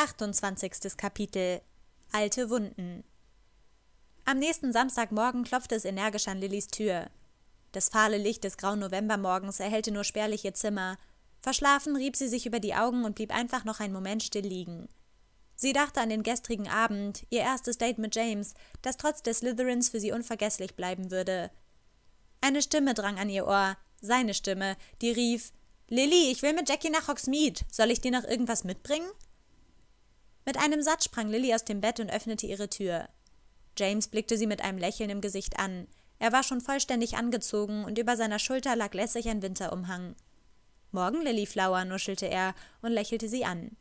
28. Kapitel Alte Wunden Am nächsten Samstagmorgen klopfte es energisch an Lillys Tür. Das fahle Licht des grauen Novembermorgens erhellte nur spärlich ihr Zimmer. Verschlafen rieb sie sich über die Augen und blieb einfach noch einen Moment still liegen. Sie dachte an den gestrigen Abend, ihr erstes Date mit James, das trotz des Slytherins für sie unvergesslich bleiben würde. Eine Stimme drang an ihr Ohr, seine Stimme, die rief: Lilly, ich will mit Jackie nach Hogsmeade. Soll ich dir noch irgendwas mitbringen? Mit einem Satz sprang Lilly aus dem Bett und öffnete ihre Tür. James blickte sie mit einem Lächeln im Gesicht an. Er war schon vollständig angezogen und über seiner Schulter lag lässig ein Winterumhang. Morgen, Lilyflower, nuschelte er und lächelte sie an.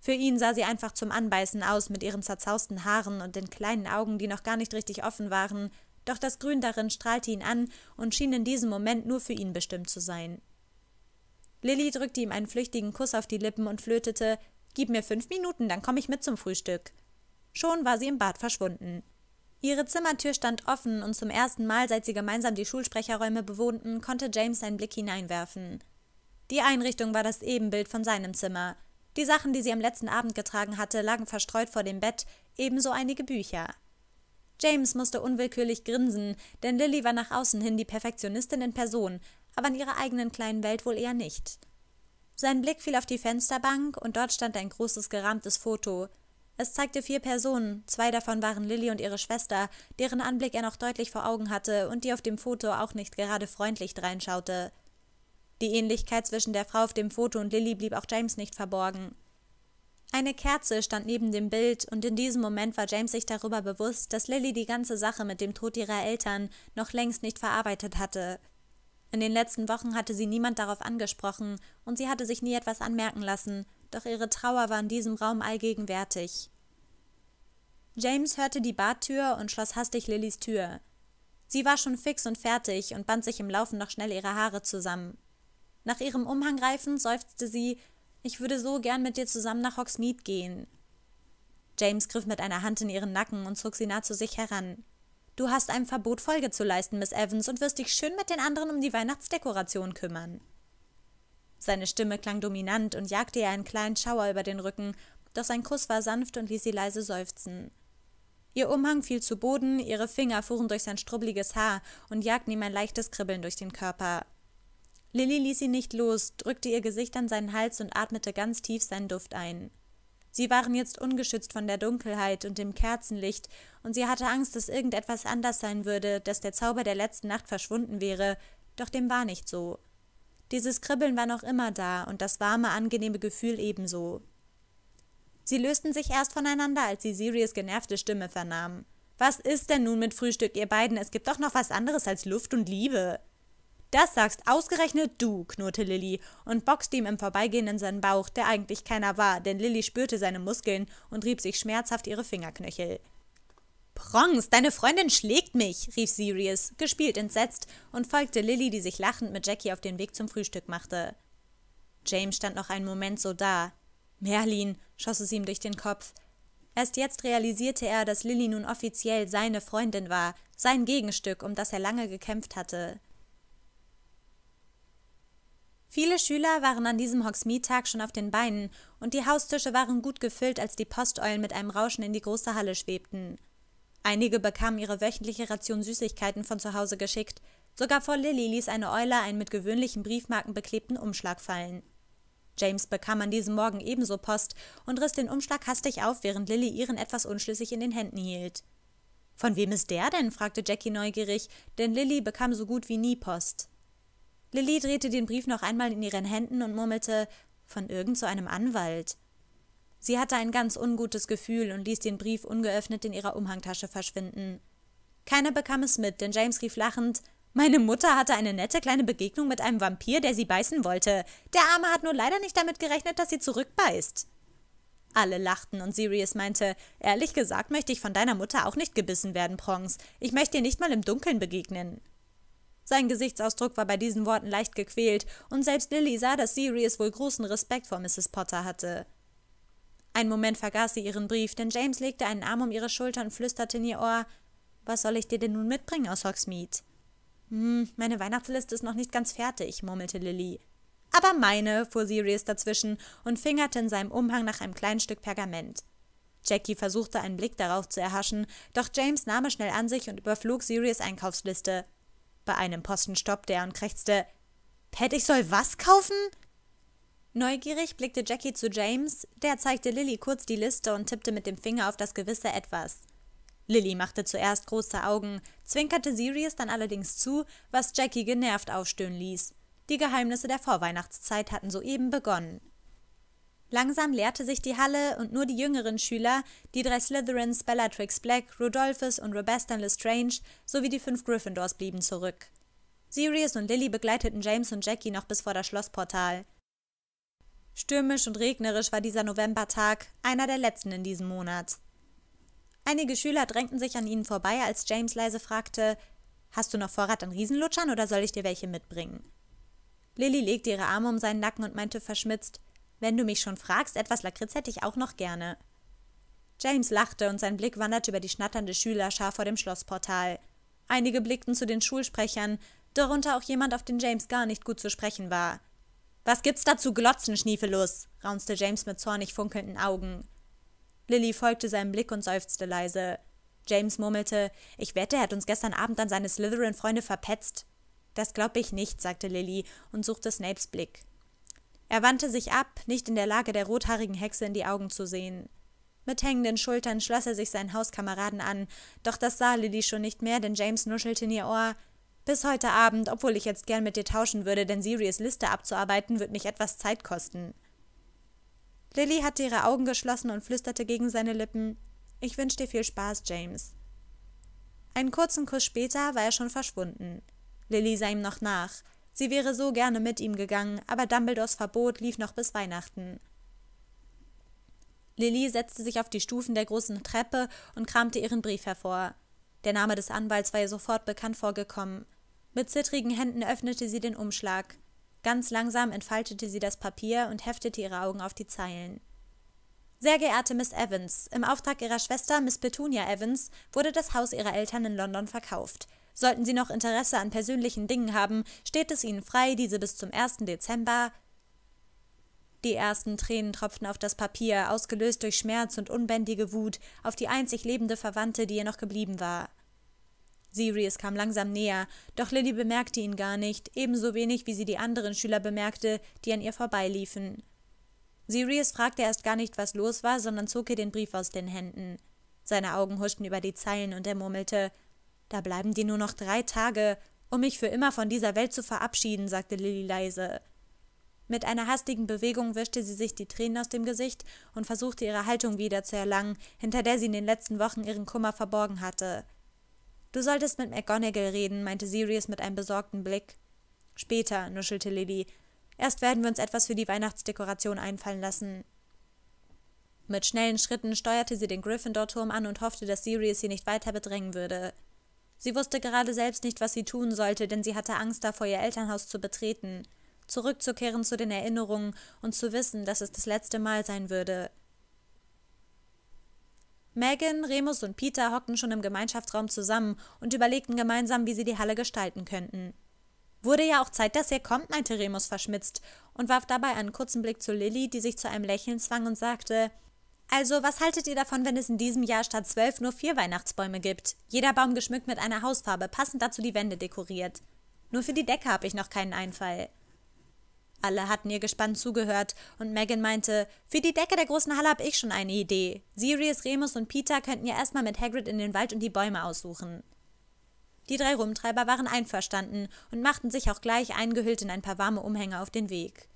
Für ihn sah sie einfach zum Anbeißen aus mit ihren zerzausten Haaren und den kleinen Augen, die noch gar nicht richtig offen waren, doch das Grün darin strahlte ihn an und schien in diesem Moment nur für ihn bestimmt zu sein. Lilly drückte ihm einen flüchtigen Kuss auf die Lippen und flötete Gib mir fünf Minuten, dann komme ich mit zum Frühstück. Schon war sie im Bad verschwunden. Ihre Zimmertür stand offen und zum ersten Mal, seit sie gemeinsam die Schulsprecherräume bewohnten, konnte James seinen Blick hineinwerfen. Die Einrichtung war das Ebenbild von seinem Zimmer. Die Sachen, die sie am letzten Abend getragen hatte, lagen verstreut vor dem Bett, ebenso einige Bücher. James musste unwillkürlich grinsen, denn Lily war nach außen hin die Perfektionistin in Person, aber in ihrer eigenen kleinen Welt wohl eher nicht. Sein Blick fiel auf die Fensterbank, und dort stand ein großes gerahmtes Foto. Es zeigte vier Personen, zwei davon waren Lilly und ihre Schwester, deren Anblick er noch deutlich vor Augen hatte und die auf dem Foto auch nicht gerade freundlich dreinschaute. Die Ähnlichkeit zwischen der Frau auf dem Foto und Lilly blieb auch James nicht verborgen. Eine Kerze stand neben dem Bild, und in diesem Moment war James sich darüber bewusst, dass Lilly die ganze Sache mit dem Tod ihrer Eltern noch längst nicht verarbeitet hatte. In den letzten Wochen hatte sie niemand darauf angesprochen und sie hatte sich nie etwas anmerken lassen, doch ihre Trauer war in diesem Raum allgegenwärtig. James hörte die Badtür und schloss hastig Lillys Tür. Sie war schon fix und fertig und band sich im Laufen noch schnell ihre Haare zusammen. Nach ihrem Umhang Umhangreifen seufzte sie: Ich würde so gern mit dir zusammen nach Hogsmeade gehen. James griff mit einer Hand in ihren Nacken und zog sie nah zu sich heran. Du hast einem Verbot Folge zu leisten, Miss Evans, und wirst dich schön mit den anderen um die Weihnachtsdekoration kümmern. Seine Stimme klang dominant und jagte ihr einen kleinen Schauer über den Rücken, doch sein Kuss war sanft und ließ sie leise seufzen. Ihr Umhang fiel zu Boden, ihre Finger fuhren durch sein strubbeliges Haar und jagten ihm ein leichtes Kribbeln durch den Körper. Lilly ließ ihn nicht los, drückte ihr Gesicht an seinen Hals und atmete ganz tief seinen Duft ein. Sie waren jetzt ungeschützt von der Dunkelheit und dem Kerzenlicht, und sie hatte Angst, dass irgendetwas anders sein würde, dass der Zauber der letzten Nacht verschwunden wäre, doch dem war nicht so. Dieses Kribbeln war noch immer da und das warme, angenehme Gefühl ebenso. Sie lösten sich erst voneinander, als sie Sirius genervte Stimme vernahm. Was ist denn nun mit Frühstück, ihr beiden? Es gibt doch noch was anderes als Luft und Liebe. Das sagst ausgerechnet du, knurrte Lilly und boxte ihm im Vorbeigehen in seinen Bauch, der eigentlich keiner war, denn Lilly spürte seine Muskeln und rieb sich schmerzhaft ihre Fingerknöchel. Prongs, deine Freundin schlägt mich, rief Sirius, gespielt entsetzt, und folgte Lilly, die sich lachend mit Jackie auf den Weg zum Frühstück machte. James stand noch einen Moment so da. Merlin, schoss es ihm durch den Kopf. Erst jetzt realisierte er, dass Lilly nun offiziell seine Freundin war, sein Gegenstück, um das er lange gekämpft hatte. Viele Schüler waren an diesem Hogsmeade-Tag schon auf den Beinen und die Haustische waren gut gefüllt, als die Posteulen mit einem Rauschen in die große Halle schwebten. Einige bekamen ihre wöchentliche Ration Süßigkeiten von zu Hause geschickt. Sogar vor Lilly ließ eine Eule einen mit gewöhnlichen Briefmarken beklebten Umschlag fallen. James bekam an diesem Morgen ebenso Post und riss den Umschlag hastig auf, während Lilly ihren etwas unschlüssig in den Händen hielt. Von wem ist der denn? fragte Jackie neugierig, denn Lilly bekam so gut wie nie Post. Lilly drehte den Brief noch einmal in ihren Händen und murmelte von irgend so einem Anwalt. Sie hatte ein ganz ungutes Gefühl und ließ den Brief ungeöffnet in ihrer Umhangtasche verschwinden. Keiner bekam es mit, denn James rief lachend Meine Mutter hatte eine nette kleine Begegnung mit einem Vampir, der sie beißen wollte. Der Arme hat nur leider nicht damit gerechnet, dass sie zurückbeißt. Alle lachten und Sirius meinte, ehrlich gesagt möchte ich von deiner Mutter auch nicht gebissen werden, Prongs. Ich möchte dir nicht mal im Dunkeln begegnen. Sein Gesichtsausdruck war bei diesen Worten leicht gequält, und selbst Lily sah, dass Sirius wohl großen Respekt vor Mrs. Potter hatte. Ein Moment vergaß sie ihren Brief, denn James legte einen Arm um ihre Schulter und flüsterte in ihr Ohr Was soll ich dir denn nun mitbringen aus Hogsmeade? Hm, meine Weihnachtsliste ist noch nicht ganz fertig, murmelte Lily. Aber meine, fuhr Sirius dazwischen und fingerte in seinem Umhang nach einem kleinen Stück Pergament. Jackie versuchte einen Blick darauf zu erhaschen, doch James nahm es schnell an sich und überflog Sirius Einkaufsliste. Bei einem Posten stoppte er und krächzte: Pat, ich soll was kaufen? Neugierig blickte Jackie zu James, der zeigte Lilly kurz die Liste und tippte mit dem Finger auf das gewisse Etwas. Lilly machte zuerst große Augen, zwinkerte Sirius dann allerdings zu, was Jackie genervt aufstöhnen ließ. Die Geheimnisse der Vorweihnachtszeit hatten soeben begonnen. Langsam leerte sich die Halle und nur die jüngeren Schüler, die drei Slytherins Bellatrix Black, Rodolphus und Robestan Lestrange, sowie die fünf Gryffindors blieben zurück. Sirius und Lily begleiteten James und Jackie noch bis vor das Schlossportal. Stürmisch und regnerisch war dieser Novembertag, einer der letzten in diesem Monat. Einige Schüler drängten sich an ihnen vorbei, als James leise fragte: Hast du noch Vorrat an Riesenlutschern oder soll ich dir welche mitbringen? Lily legte ihre Arme um seinen Nacken und meinte verschmitzt: wenn du mich schon fragst, etwas Lakritz hätte ich auch noch gerne. James lachte und sein Blick wanderte über die schnatternde Schülerschar vor dem Schlossportal. Einige blickten zu den Schulsprechern, darunter auch jemand, auf den James gar nicht gut zu sprechen war. Was gibt's da zu glotzen, Schniefelus? raunzte James mit zornig funkelnden Augen. Lilly folgte seinem Blick und seufzte leise. James murmelte, ich wette, er hat uns gestern Abend an seine Slytherin-Freunde verpetzt. Das glaub ich nicht, sagte Lilly und suchte Snapes Blick. Er wandte sich ab, nicht in der Lage der rothaarigen Hexe in die Augen zu sehen. Mit hängenden Schultern schloss er sich seinen Hauskameraden an, doch das sah Lilly schon nicht mehr, denn James nuschelte in ihr Ohr Bis heute Abend, obwohl ich jetzt gern mit dir tauschen würde, denn Sirius Liste abzuarbeiten, wird mich etwas Zeit kosten. Lilly hatte ihre Augen geschlossen und flüsterte gegen seine Lippen Ich wünsche dir viel Spaß, James. Einen kurzen Kuss später war er schon verschwunden. Lilly sah ihm noch nach. Sie wäre so gerne mit ihm gegangen, aber Dumbledores Verbot lief noch bis Weihnachten. Lily setzte sich auf die Stufen der großen Treppe und kramte ihren Brief hervor. Der Name des Anwalts war ihr sofort bekannt vorgekommen. Mit zittrigen Händen öffnete sie den Umschlag. Ganz langsam entfaltete sie das Papier und heftete ihre Augen auf die Zeilen. Sehr geehrte Miss Evans, im Auftrag ihrer Schwester Miss Petunia Evans wurde das Haus ihrer Eltern in London verkauft. Sollten Sie noch Interesse an persönlichen Dingen haben, steht es Ihnen frei, diese bis zum 1. Dezember. Die ersten Tränen tropften auf das Papier, ausgelöst durch Schmerz und unbändige Wut auf die einzig lebende Verwandte, die ihr noch geblieben war. Sirius kam langsam näher, doch Lilly bemerkte ihn gar nicht, ebenso wenig wie sie die anderen Schüler bemerkte, die an ihr vorbeiliefen. Sirius fragte erst gar nicht, was los war, sondern zog ihr den Brief aus den Händen. Seine Augen huschten über die Zeilen und er murmelte da bleiben dir nur noch drei Tage, um mich für immer von dieser Welt zu verabschieden, sagte Lilly leise. Mit einer hastigen Bewegung wischte sie sich die Tränen aus dem Gesicht und versuchte ihre Haltung wieder zu erlangen, hinter der sie in den letzten Wochen ihren Kummer verborgen hatte. Du solltest mit McGonagall reden, meinte Sirius mit einem besorgten Blick. Später, nuschelte Lily. Erst werden wir uns etwas für die Weihnachtsdekoration einfallen lassen. Mit schnellen Schritten steuerte sie den Gryffindor-Turm an und hoffte, dass Sirius sie nicht weiter bedrängen würde. Sie wusste gerade selbst nicht, was sie tun sollte, denn sie hatte Angst davor, ihr Elternhaus zu betreten, zurückzukehren zu den Erinnerungen und zu wissen, dass es das letzte Mal sein würde. Megan, Remus und Peter hockten schon im Gemeinschaftsraum zusammen und überlegten gemeinsam, wie sie die Halle gestalten könnten. Wurde ja auch Zeit, dass ihr kommt, meinte Remus verschmitzt und warf dabei einen kurzen Blick zu Lilly, die sich zu einem Lächeln zwang und sagte: also, was haltet ihr davon, wenn es in diesem Jahr statt zwölf nur vier Weihnachtsbäume gibt? Jeder Baum geschmückt mit einer Hausfarbe, passend dazu die Wände dekoriert. Nur für die Decke habe ich noch keinen Einfall. Alle hatten ihr gespannt zugehört und Megan meinte: Für die Decke der großen Halle habe ich schon eine Idee. Sirius, Remus und Peter könnten ja erstmal mit Hagrid in den Wald und die Bäume aussuchen. Die drei Rumtreiber waren einverstanden und machten sich auch gleich eingehüllt in ein paar warme Umhänge auf den Weg.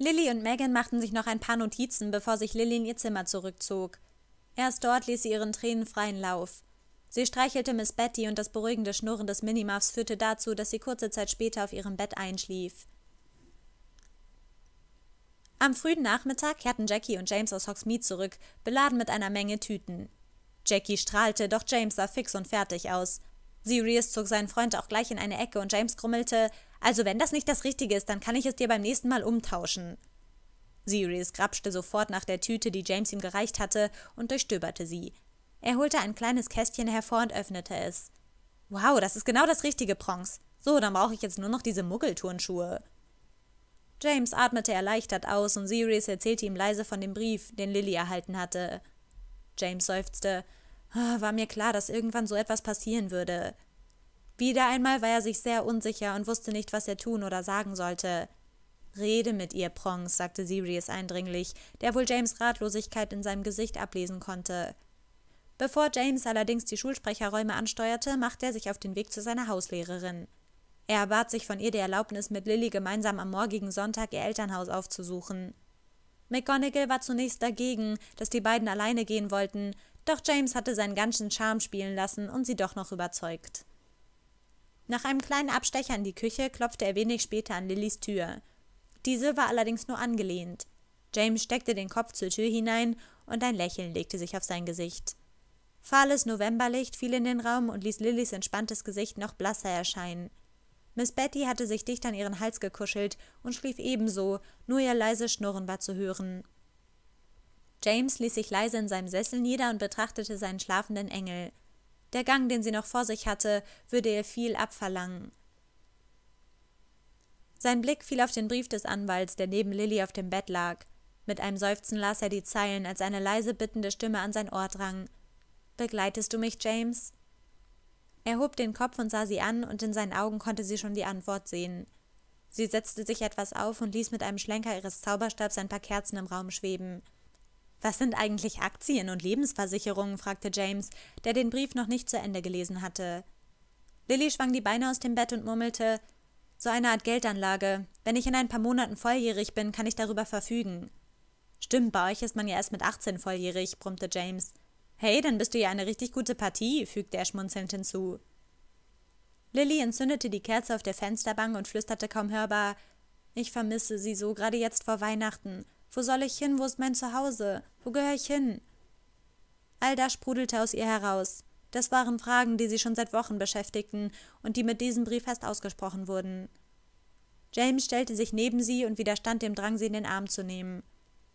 Lilly und Megan machten sich noch ein paar Notizen, bevor sich Lilly in ihr Zimmer zurückzog. Erst dort ließ sie ihren Tränen freien Lauf. Sie streichelte Miss Betty und das beruhigende Schnurren des Minimuffs führte dazu, dass sie kurze Zeit später auf ihrem Bett einschlief. Am frühen Nachmittag kehrten Jackie und James aus Hogsmeade zurück, beladen mit einer Menge Tüten. Jackie strahlte, doch James sah fix und fertig aus. Sirius zog seinen Freund auch gleich in eine Ecke und James grummelte, also wenn das nicht das Richtige ist, dann kann ich es dir beim nächsten Mal umtauschen. Sirius grapschte sofort nach der Tüte, die James ihm gereicht hatte, und durchstöberte sie. Er holte ein kleines Kästchen hervor und öffnete es. Wow, das ist genau das richtige Prongs. So, dann brauche ich jetzt nur noch diese Muggelturnschuhe. James atmete erleichtert aus und Sirius erzählte ihm leise von dem Brief, den Lily erhalten hatte. James seufzte. Ah, war mir klar, dass irgendwann so etwas passieren würde. Wieder einmal war er sich sehr unsicher und wusste nicht, was er tun oder sagen sollte. Rede mit ihr, Prongs, sagte Sirius eindringlich, der wohl James Ratlosigkeit in seinem Gesicht ablesen konnte. Bevor James allerdings die Schulsprecherräume ansteuerte, machte er sich auf den Weg zu seiner Hauslehrerin. Er erbat sich von ihr die Erlaubnis, mit Lilly gemeinsam am morgigen Sonntag ihr Elternhaus aufzusuchen. McGonagall war zunächst dagegen, dass die beiden alleine gehen wollten, doch James hatte seinen ganzen Charme spielen lassen und sie doch noch überzeugt. Nach einem kleinen Abstecher in die Küche klopfte er wenig später an Lillys Tür. Diese war allerdings nur angelehnt. James steckte den Kopf zur Tür hinein und ein Lächeln legte sich auf sein Gesicht. Fahles Novemberlicht fiel in den Raum und ließ Lillys entspanntes Gesicht noch blasser erscheinen. Miss Betty hatte sich dicht an ihren Hals gekuschelt und schlief ebenso, nur ihr leises Schnurren war zu hören. James ließ sich leise in seinem Sessel nieder und betrachtete seinen schlafenden Engel. Der Gang, den sie noch vor sich hatte, würde ihr viel abverlangen. Sein Blick fiel auf den Brief des Anwalts, der neben Lilly auf dem Bett lag. Mit einem Seufzen las er die Zeilen, als eine leise bittende Stimme an sein Ohr drang. Begleitest du mich, James? Er hob den Kopf und sah sie an, und in seinen Augen konnte sie schon die Antwort sehen. Sie setzte sich etwas auf und ließ mit einem Schlenker ihres Zauberstabs ein paar Kerzen im Raum schweben. Was sind eigentlich Aktien und Lebensversicherungen? fragte James, der den Brief noch nicht zu Ende gelesen hatte. Lilly schwang die Beine aus dem Bett und murmelte So eine Art Geldanlage. Wenn ich in ein paar Monaten volljährig bin, kann ich darüber verfügen. Stimmt, bei euch ist man ja erst mit 18 volljährig, brummte James. Hey, dann bist du ja eine richtig gute Partie, fügte er schmunzelnd hinzu. Lilly entzündete die Kerze auf der Fensterbank und flüsterte kaum hörbar Ich vermisse sie so gerade jetzt vor Weihnachten. Wo soll ich hin? Wo ist mein Zuhause? Wo gehöre ich hin? All das sprudelte aus ihr heraus. Das waren Fragen, die sie schon seit Wochen beschäftigten und die mit diesem Brief erst ausgesprochen wurden. James stellte sich neben sie und widerstand dem Drang, sie in den Arm zu nehmen.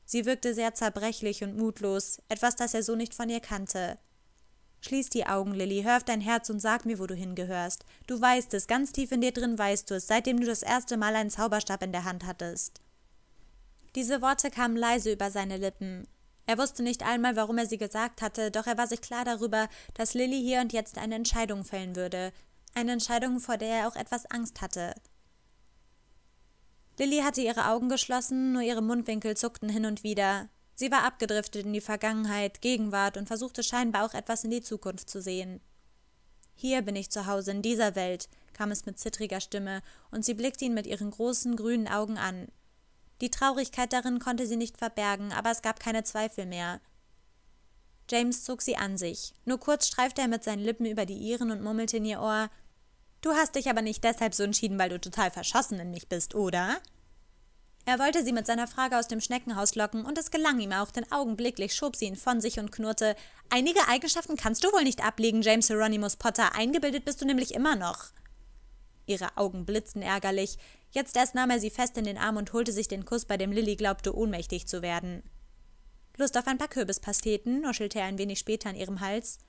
Sie wirkte sehr zerbrechlich und mutlos, etwas, das er so nicht von ihr kannte. Schließ die Augen, Lilly, hör auf dein Herz und sag mir, wo du hingehörst. Du weißt es, ganz tief in dir drin weißt du es, seitdem du das erste Mal einen Zauberstab in der Hand hattest. Diese Worte kamen leise über seine Lippen. Er wusste nicht einmal, warum er sie gesagt hatte, doch er war sich klar darüber, dass Lilly hier und jetzt eine Entscheidung fällen würde. Eine Entscheidung, vor der er auch etwas Angst hatte. Lilly hatte ihre Augen geschlossen, nur ihre Mundwinkel zuckten hin und wieder. Sie war abgedriftet in die Vergangenheit, Gegenwart und versuchte scheinbar auch etwas in die Zukunft zu sehen. Hier bin ich zu Hause, in dieser Welt, kam es mit zittriger Stimme, und sie blickte ihn mit ihren großen grünen Augen an. Die Traurigkeit darin konnte sie nicht verbergen, aber es gab keine Zweifel mehr. James zog sie an sich. Nur kurz streifte er mit seinen Lippen über die ihren und murmelte in ihr Ohr Du hast dich aber nicht deshalb so entschieden, weil du total verschossen in mich bist, oder? Er wollte sie mit seiner Frage aus dem Schneckenhaus locken, und es gelang ihm auch, denn augenblicklich schob sie ihn von sich und knurrte Einige Eigenschaften kannst du wohl nicht ablegen, James Hieronymus Potter, eingebildet bist du nämlich immer noch. Ihre Augen blitzten ärgerlich. Jetzt erst nahm er sie fest in den Arm und holte sich den Kuss, bei dem Lilly glaubte, ohnmächtig zu werden. Lust auf ein paar Kürbispasteten? nuschelte er ein wenig später an ihrem Hals.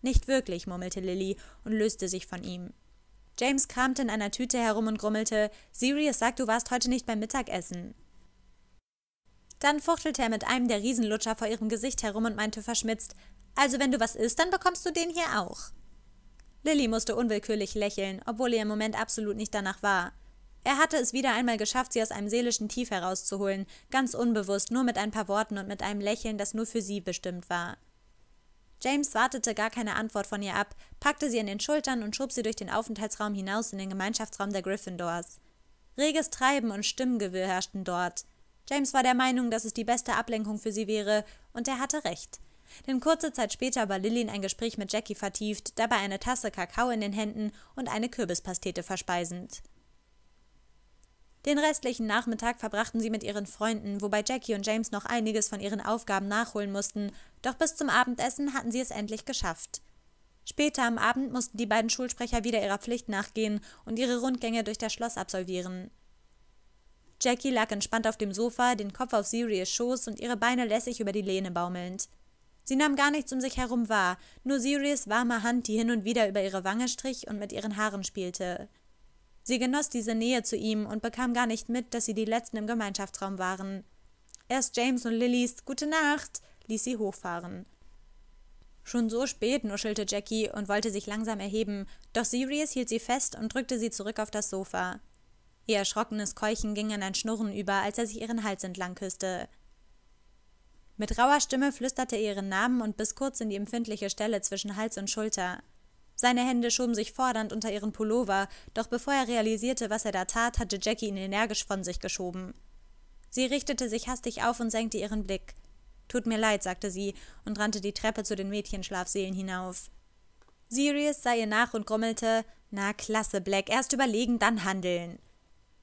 Nicht wirklich, murmelte Lilly und löste sich von ihm. James kramte in einer Tüte herum und grummelte: Sirius sagt, du warst heute nicht beim Mittagessen. Dann fuchtelte er mit einem der Riesenlutscher vor ihrem Gesicht herum und meinte verschmitzt: Also, wenn du was isst, dann bekommst du den hier auch. Lilly musste unwillkürlich lächeln, obwohl ihr im Moment absolut nicht danach war. Er hatte es wieder einmal geschafft, sie aus einem seelischen Tief herauszuholen, ganz unbewusst, nur mit ein paar Worten und mit einem Lächeln, das nur für sie bestimmt war. James wartete gar keine Antwort von ihr ab, packte sie an den Schultern und schob sie durch den Aufenthaltsraum hinaus in den Gemeinschaftsraum der Gryffindors. Reges Treiben und Stimmengewirr herrschten dort. James war der Meinung, dass es die beste Ablenkung für sie wäre, und er hatte recht. Denn kurze Zeit später war in ein Gespräch mit Jackie vertieft, dabei eine Tasse Kakao in den Händen und eine Kürbispastete verspeisend. Den restlichen Nachmittag verbrachten sie mit ihren Freunden, wobei Jackie und James noch einiges von ihren Aufgaben nachholen mussten, doch bis zum Abendessen hatten sie es endlich geschafft. Später am Abend mussten die beiden Schulsprecher wieder ihrer Pflicht nachgehen und ihre Rundgänge durch das Schloss absolvieren. Jackie lag entspannt auf dem Sofa, den Kopf auf Sirius Schoß und ihre Beine lässig über die Lehne baumelnd. Sie nahm gar nichts um sich herum wahr, nur Sirius warme Hand, die hin und wieder über ihre Wange strich und mit ihren Haaren spielte. Sie genoss diese Nähe zu ihm und bekam gar nicht mit, dass sie die Letzten im Gemeinschaftsraum waren. Erst James und Lillys Gute Nacht ließ sie hochfahren. Schon so spät nuschelte Jackie und wollte sich langsam erheben, doch Sirius hielt sie fest und drückte sie zurück auf das Sofa. Ihr erschrockenes Keuchen ging in ein Schnurren über, als er sich ihren Hals entlang küsste. Mit rauer Stimme flüsterte er ihren Namen und bis kurz in die empfindliche Stelle zwischen Hals und Schulter. Seine Hände schoben sich fordernd unter ihren Pullover, doch bevor er realisierte, was er da tat, hatte Jackie ihn energisch von sich geschoben. Sie richtete sich hastig auf und senkte ihren Blick. Tut mir leid, sagte sie und rannte die Treppe zu den Mädchenschlafseelen hinauf. Sirius sah ihr nach und grummelte: Na klasse, Black, erst überlegen, dann handeln.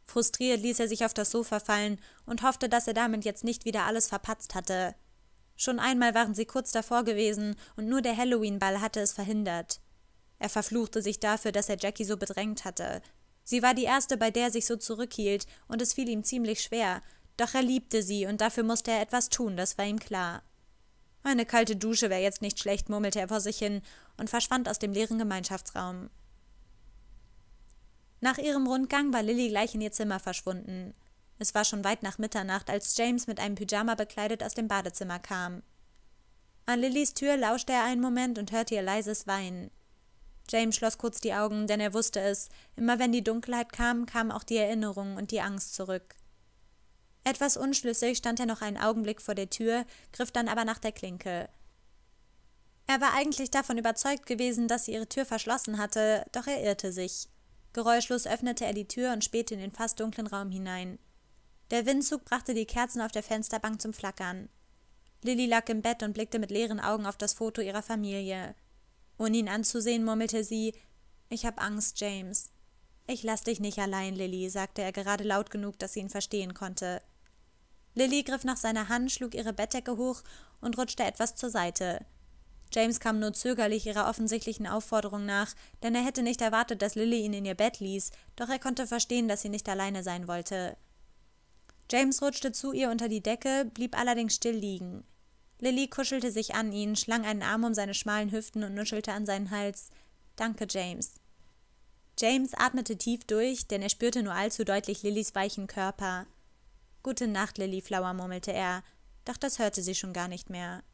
Frustriert ließ er sich auf das Sofa fallen und hoffte, dass er damit jetzt nicht wieder alles verpatzt hatte. Schon einmal waren sie kurz davor gewesen und nur der Halloween-Ball hatte es verhindert. Er verfluchte sich dafür, dass er Jackie so bedrängt hatte. Sie war die erste, bei der er sich so zurückhielt, und es fiel ihm ziemlich schwer, doch er liebte sie, und dafür musste er etwas tun, das war ihm klar. Eine kalte Dusche wäre jetzt nicht schlecht, murmelte er vor sich hin und verschwand aus dem leeren Gemeinschaftsraum. Nach ihrem Rundgang war Lilly gleich in ihr Zimmer verschwunden. Es war schon weit nach Mitternacht, als James mit einem Pyjama bekleidet aus dem Badezimmer kam. An Lillys Tür lauschte er einen Moment und hörte ihr leises Weinen. James schloss kurz die Augen, denn er wusste es, immer wenn die Dunkelheit kam, kamen auch die Erinnerungen und die Angst zurück. Etwas unschlüssig stand er noch einen Augenblick vor der Tür, griff dann aber nach der Klinke. Er war eigentlich davon überzeugt gewesen, dass sie ihre Tür verschlossen hatte, doch er irrte sich. Geräuschlos öffnete er die Tür und spähte in den fast dunklen Raum hinein. Der Windzug brachte die Kerzen auf der Fensterbank zum Flackern. Lilly lag im Bett und blickte mit leeren Augen auf das Foto ihrer Familie. Ohne ihn anzusehen, murmelte sie Ich hab Angst, James. Ich lass dich nicht allein, Lilly, sagte er gerade laut genug, dass sie ihn verstehen konnte. Lilly griff nach seiner Hand, schlug ihre Bettdecke hoch und rutschte etwas zur Seite. James kam nur zögerlich ihrer offensichtlichen Aufforderung nach, denn er hätte nicht erwartet, dass Lilly ihn in ihr Bett ließ, doch er konnte verstehen, dass sie nicht alleine sein wollte. James rutschte zu ihr unter die Decke, blieb allerdings still liegen. Lilly kuschelte sich an ihn, schlang einen Arm um seine schmalen Hüften und nuschelte an seinen Hals. Danke, James. James atmete tief durch, denn er spürte nur allzu deutlich Lillys weichen Körper. Gute Nacht, Flower, murmelte er, doch das hörte sie schon gar nicht mehr.